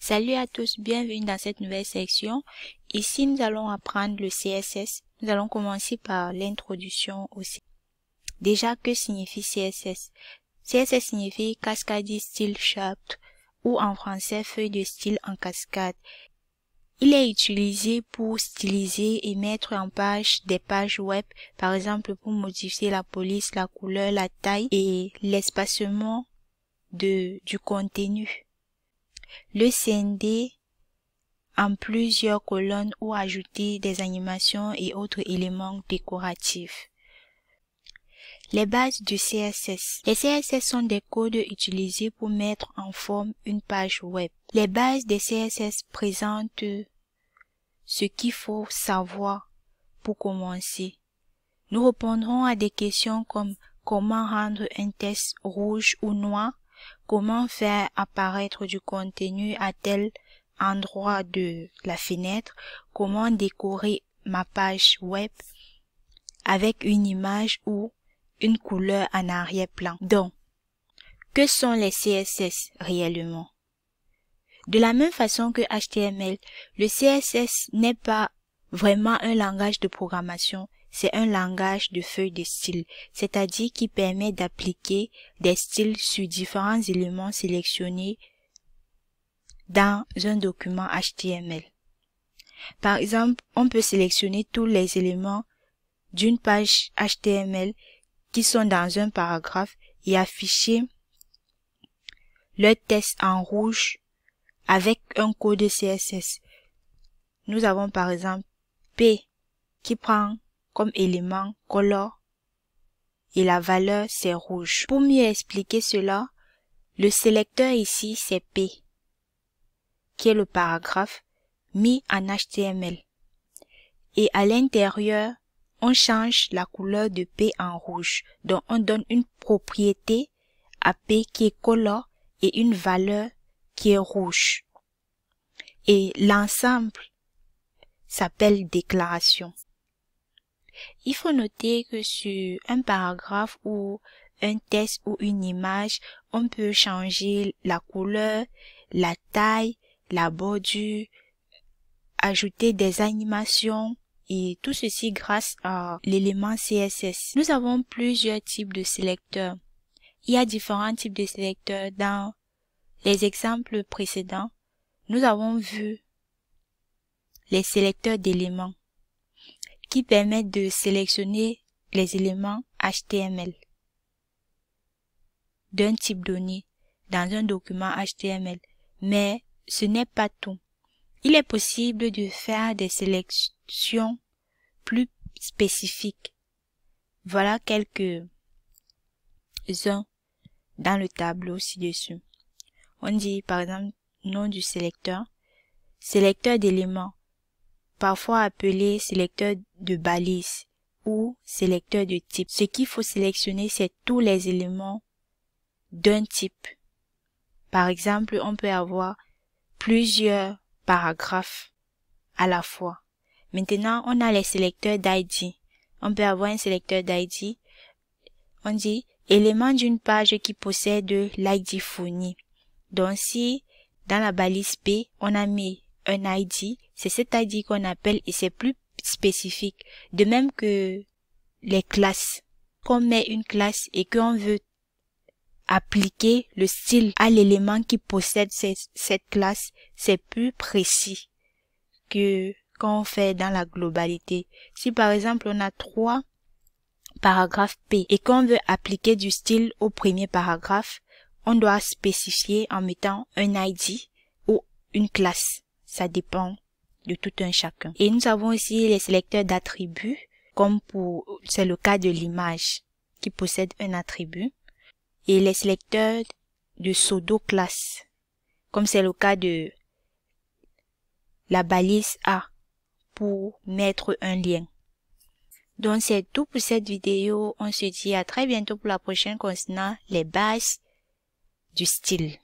Salut à tous, bienvenue dans cette nouvelle section. Ici, nous allons apprendre le CSS. Nous allons commencer par l'introduction aussi. Déjà, que signifie CSS CSS signifie cascade style chart ou en français feuille de style en cascade. Il est utilisé pour styliser et mettre en page des pages web, par exemple pour modifier la police, la couleur, la taille et l'espacement du contenu. Le CND en plusieurs colonnes ou ajouter des animations et autres éléments décoratifs. Les bases du CSS. Les CSS sont des codes utilisés pour mettre en forme une page web. Les bases des CSS présentent ce qu'il faut savoir pour commencer. Nous répondrons à des questions comme comment rendre un test rouge ou noir, comment faire apparaître du contenu à tel endroit de la fenêtre, comment décorer ma page web avec une image ou une couleur en arrière-plan. Donc, que sont les CSS réellement de la même façon que HTML, le CSS n'est pas vraiment un langage de programmation, c'est un langage de feuille de style, c'est-à-dire qui permet d'appliquer des styles sur différents éléments sélectionnés dans un document HTML. Par exemple, on peut sélectionner tous les éléments d'une page HTML qui sont dans un paragraphe et afficher le texte en rouge avec un code CSS. Nous avons par exemple P qui prend comme élément color et la valeur c'est rouge. Pour mieux expliquer cela, le sélecteur ici c'est P qui est le paragraphe mis en HTML. Et à l'intérieur, on change la couleur de P en rouge. Donc on donne une propriété à P qui est color et une valeur qui est rouge. Et l'ensemble s'appelle déclaration. Il faut noter que sur un paragraphe ou un texte ou une image, on peut changer la couleur, la taille, la bordure, ajouter des animations et tout ceci grâce à l'élément CSS. Nous avons plusieurs types de sélecteurs. Il y a différents types de sélecteurs dans les exemples précédents, nous avons vu les sélecteurs d'éléments qui permettent de sélectionner les éléments HTML d'un type donné dans un document HTML. Mais ce n'est pas tout. Il est possible de faire des sélections plus spécifiques. Voilà quelques-uns dans le tableau ci-dessus. On dit par exemple nom du sélecteur, sélecteur d'éléments, parfois appelé sélecteur de balise ou sélecteur de type. Ce qu'il faut sélectionner, c'est tous les éléments d'un type. Par exemple, on peut avoir plusieurs paragraphes à la fois. Maintenant, on a les sélecteurs d'ID. On peut avoir un sélecteur d'ID. On dit élément d'une page qui possède l'ID fourni. Donc si dans la balise P, on a mis un ID, c'est cet ID qu'on appelle et c'est plus spécifique. De même que les classes. on met une classe et qu'on veut appliquer le style à l'élément qui possède cette, classe, c'est plus précis que quand on fait dans la globalité. Si par exemple on a trois paragraphes P et qu'on veut appliquer du style au premier paragraphe, on doit spécifier en mettant un ID ou une classe. Ça dépend de tout un chacun. Et nous avons aussi les sélecteurs d'attributs, comme pour, c'est le cas de l'image qui possède un attribut, et les sélecteurs de pseudo classe, comme c'est le cas de la balise A pour mettre un lien. Donc c'est tout pour cette vidéo. On se dit à très bientôt pour la prochaine concernant les bases du style.